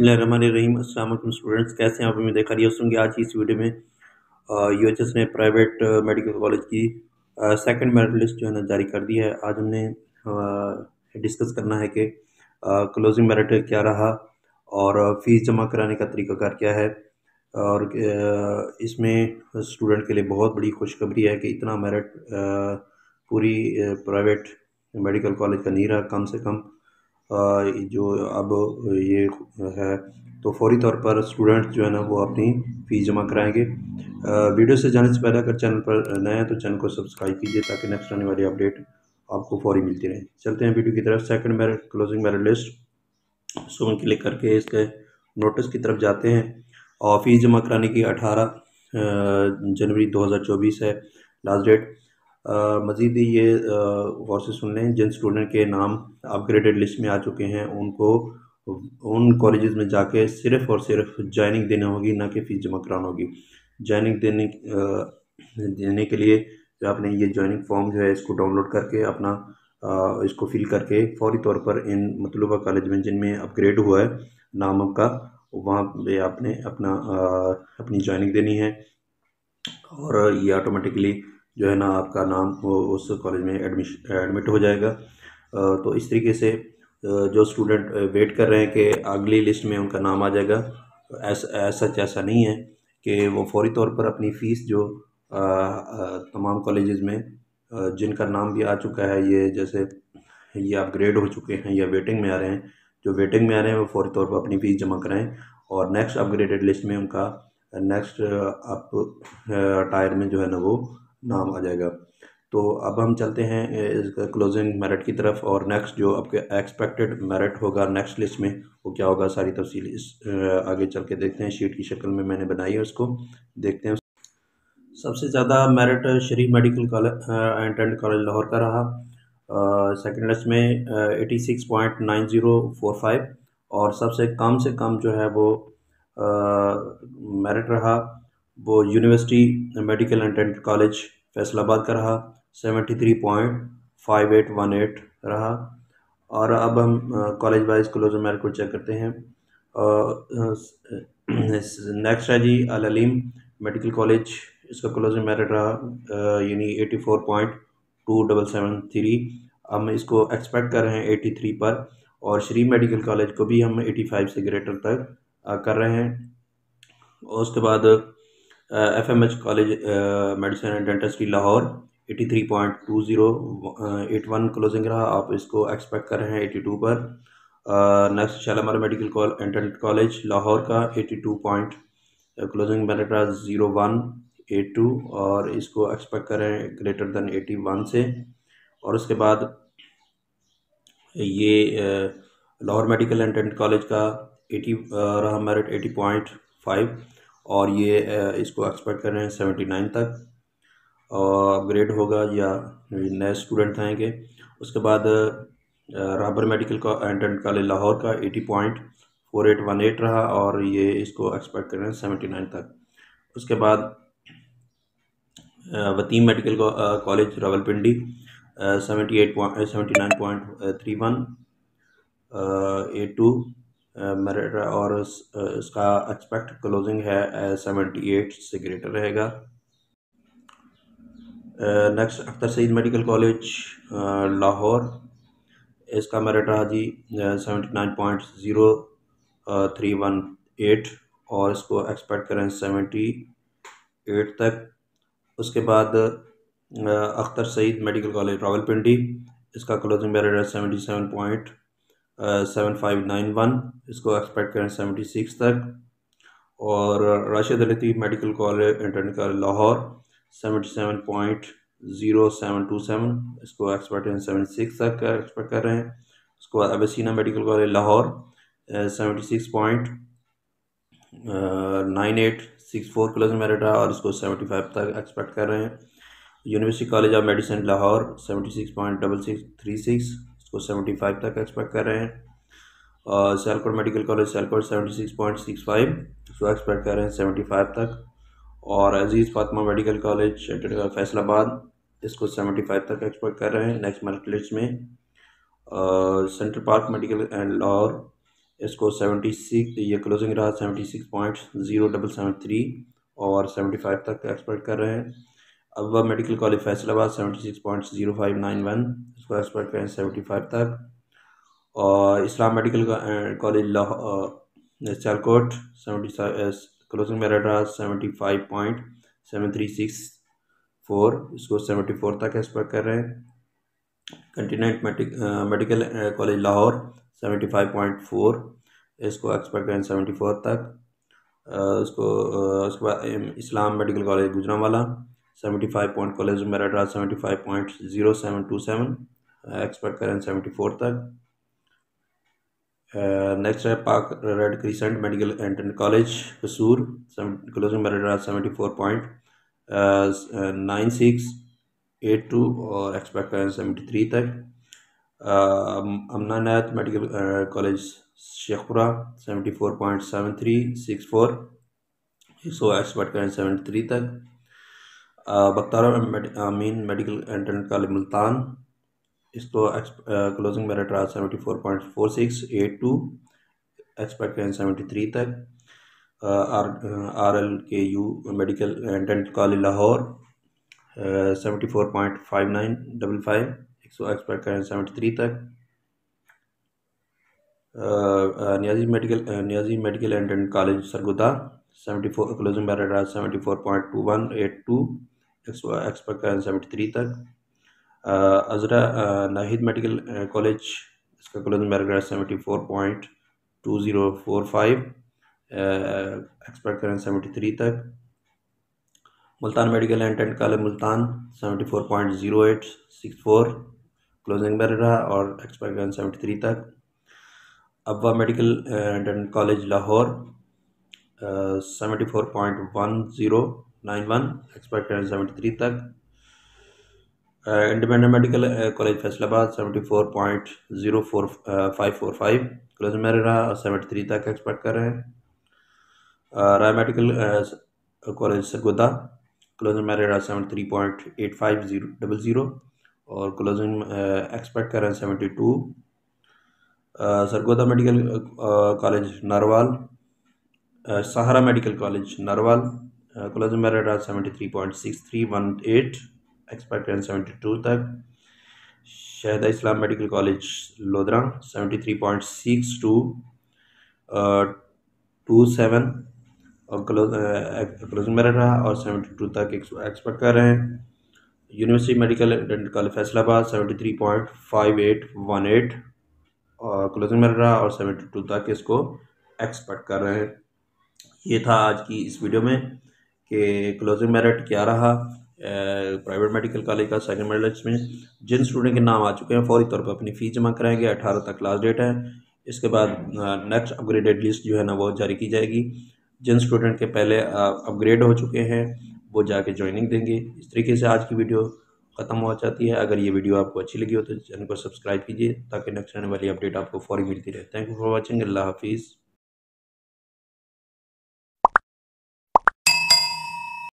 रहीम अस्सलाम स्टूडेंट्स कैसे हैं आप हमें देखा रही होंगे आज इस वीडियो में यू ने प्राइवेट मेडिकल कॉलेज की सेकंड मेरिट लिस्ट जो है ना जारी कर दी है आज हमने डिस्कस करना है कि क्लोजिंग मेरिट क्या रहा और फ़ीस जमा कराने का तरीकाकार क्या है और इसमें स्टूडेंट के लिए बहुत बड़ी खुशखबरी है कि इतना मेरिट पूरी प्राइवेट मेडिकल कॉलेज का नहीं रहा कम से कम जो अब ये है तो फौरी तौर पर स्टूडेंट्स जो है ना वो अपनी फ़ीस जमा कराएंगे वीडियो से जाने से पहले अगर चैनल पर नए हैं तो चैनल को सब्सक्राइब कीजिए ताकि नेक्स्ट आने वाली अपडेट आपको फौरी मिलती रहे चलते हैं वीडियो की तरफ second merit closing merit list उसको क्लिक करके इसके नोटिस की तरफ जाते हैं और फीस जमा कराने की अठारह जनवरी दो है लास्ट डेट मज़ीद ये गौर से सुन लें जिन स्टूडेंट के नाम अपग्रेडेड लिस्ट में आ चुके हैं उनको उन कॉलेज़ में जाके सिर्फ़ और सिर्फ ज्वाइनिंग देना होगी ना कि फ़ीस जमा कराना होगी ज्वाइनिंग देने देने के लिए जो आपने ये ज्वाइनिंग फॉर्म जो है इसको डाउनलोड करके अपना इसको फिल करके फौरी तौर पर इन मतलूबा कॉलेज में जिनमें अपग्रेड हुआ है नाम का वहाँ पे आपने अपना अपनी ज्वाइनिंग देनी है और ये ऑटोमेटिकली जो है ना आपका नाम उस कॉलेज में एडमिश एडमिट हो जाएगा तो इस तरीके से जो स्टूडेंट वेट कर रहे हैं कि अगली लिस्ट में उनका नाम आ जाएगा ऐसा सच ऐसा नहीं है कि वो फौरी तौर पर अपनी फ़ीस जो तमाम कॉलेजेस में जिनका नाम भी आ चुका है ये जैसे ये अपग्रेड हो चुके हैं या वेटिंग में आ रहे हैं जो वेटिंग में आ रहे हैं वो फौरी तौर पर अपनी फ़ीस जमा कराएँ और नेक्स्ट अपग्रेडेड लिस्ट में उनका नेक्स्ट अप टायर में जो है ना वो नाम आ जाएगा तो अब हम चलते हैं क्लोजिंग मेरिट की तरफ और नेक्स्ट जो आपके एक्सपेक्टेड मेरिट होगा नेक्स्ट लिस्ट में वो क्या होगा सारी तफसील इस आगे चल के देखते हैं शीट की शक्ल में मैंने बनाई है उसको देखते हैं सबसे ज़्यादा merit Sharif medical college and dental college Lahore का रहा सेकेंड लिस्ट में eighty six point nine zero four five और सबसे कम से कम जो है वो मेरिट रहा वो university medical and dental college Faisalabad का रहा seventy three point five eight one eight रहा और अब हम कॉलेज वाइज क्लोज मेरिट को चेक करते हैं नेक्स्ट है जी अल अलीम मेडिकल कॉलेज इसका क्लोज मेरिट रहा यानी eighty four point two double seven three हम इसको एक्सपेक्ट कर रहे हैं एटी थ्री पर और श्री मेडिकल कॉलेज को भी हम एटी फाइव से ग्रेटर तक कर रहे हैं और उसके बाद F M H college medicine and dentistry Lahore eighty three point two zero eight one closing रहा आप इसको एक्सपेक्ट कर रहे हैं एटी टू पर next Shalamar medical and dental college Lahore का एटी टू पॉइंट क्लोजिंग मैंने रहा ज़ीरो वन एट टू और इसको एक्सपेक्ट कर रहे हैं ग्रेटर दैन एटी वन से और उसके बाद ये लाहौर मेडिकल एंड कॉलेज का एटी uh, रहा मेरिट एटी पॉइंट फाइव और ये इसको एक्सपेक्ट कर रहे हैं सेवेंटी नाइन तक अपग्रेड होगा या नए स्टूडेंट आएंगे उसके बाद राबर मेडिकल का एंड कॉलेज लाहौर का eighty point four eight one eight रहा और ये इसको एक्सपेक्ट कर रहे हैं सेवेंटी नाइन तक उसके बाद Watim medical college Rawalpindi seventy eight point seventy nine point three one eight two merit और इसका एक्सपेक्ट क्लोजिंग है सेवेंटी एट से ग्रेटर रहेगा next Akhtar Saeed medical college Lahore इसका मेरिट रहा जी seventy nine point zero three one eight और इसको एक्सपेक्ट करें सेवेंटी एट तक उसके बाद अख्तर सईद मेडिकल कॉलेज रावलपिंडी इसका क्लोजिंग मेरिट है seventy seven point seven five nine one इसको एक्सपेक्ट करें सेवेंटी सिक्स तक और राशिद लतीफ़ मेडिकल कॉलेज इंटरनिकल Lahore seventy seven point zero seven two seven इसको एक्सपेक्ट करें सेवेंटी सिक्स तक एक्सपेक्ट कर रहे हैं उसके बाद Avicenna medical college Lahore seventy six point nine eight six four plus merit है और इसको सेवेंटी फाइव तक एक्सपेक्ट कर रहे हैं university college of medicine Lahore seventy six point double six three six इसको सेवेंटी फाइव तक एक्सपेक्ट कर रहे हैं और Sialkot medical college Sialkot seventy six point six five उसको एक्सपेक्ट कर रहे हैं सेवेंटी फाइव तक और अजीज़ फातमा मेडिकल कॉलेज फैसलाबाद इसको सेवेंटी फाइव तक एक्सपेक्ट कर रहे हैं नेक्स्ट मेरिट लिस्ट में Central Park medical and Lahore इसको सेवेंटी सिक्स ये क्लोजिंग रहा seventy six point zero double seven three और सेवेंटी फाइव तक एक्सपेक्ट कर रहे हैं अबा medical college Faisalabad seventy six point zero five nine one उसका एक्सपर्ट करें सेवेंटी फाइव तक और इस्लाम मेडिकल कॉलेज लाहौर चारकोट सेवेंटी क्लोजिंग मेरा seventy five point seven three six four इसको सेवेंटी फोर तक एक्सपर्ट कर रहे हैं continental medical college Lahore seventy five point four इसको एक्सपर्ट करें सेवेंटी फोर तक उसको उसके बाद इस्लाम मेडिकल कॉलेज वाला seventy five point college of मेराड्रा seventy five point zero seven two seven expert uh, करें सेवेंटी फोर तक नेक्स्ट uh, है Pak red crescent medical and college Kasur college of मेराड्रा seventy four point nine six eight two और expert करें seventy three तक uh, Amna Inayat medical college Sheikhupura seventy four point seven three six four सो सौ expert seventy three तक Bakhtawar Amin medical and college Multan इसको closing मेरा रहा seventy four point four six eight two expect करें सेवेंटी थ्री तक R R L K U medical and college Lahore seventy four point five nine double five एक सौ expect करें seventy three तक Niazi medical Niazi medical and college Sargodha seventy four closing बैर रहा seventy four point two one eight two करें seventy तक अजरा Nahid medical college इसका college मेरा seventy four point two zero four five expect करें सेवेंटी थ्री तक Multan medical and dental college Multan seventy four point zero eight six four closing बैर रहा और expire करें सेवेंटी थ्री तक अबा medical and dental college Lahore seventy four point one zero nine one expire ten seventy three तक independent medical college Faisalabad seventy four point zero four five four five college मेरा seventy three तक expect कर रहे हैं Rai medical college Sargodha closing रहा seventy three point eight five zero double zero और closing expect uh, कर रहे हैं seventy two Sargodha medical college Narowal Sahara medical college Narowal college का rate seventy three point six three one eight expire seventy two तक Shahida Islam medical college Lodhran seventy three point six two two seven और closing में रहा और seventy two तक एक्सपेक्ट कर रहे हैं university medical college Faisalabad seventy three point five eight one eight और क्लोजिंग में रहा और सेवेंटी टू तक इसको एक्सपेक्ट कर रहे हैं ये था आज की इस वीडियो में कि क्लोजिंग मेरिट क्या रहा प्राइवेट मेडिकल कॉलेज का सेकंड मेरिट में जिन स्टूडेंट के नाम आ चुके हैं फौरी तौर पर अपनी फ़ीस जमा कराएंगे अठारह तक लास्ट डेट है इसके बाद नेक्स्ट अपग्रेडेड लिस्ट जो है ना वो जारी की जाएगी जिन स्टूडेंट के पहले अपग्रेड हो चुके हैं वो जाके ज्वाइनिंग देंगे इस तरीके से आज की वीडियो ख़त्म हो जाती है अगर ये वीडियो आपको अच्छी लगी हो तो चैनल को सब्सक्राइब कीजिए ताकि नेक्स्ट आने वाली अपडेट आपको फौरी मिलती रहे थैंक यू फॉर वॉचिंग अल्लाह हाफिज़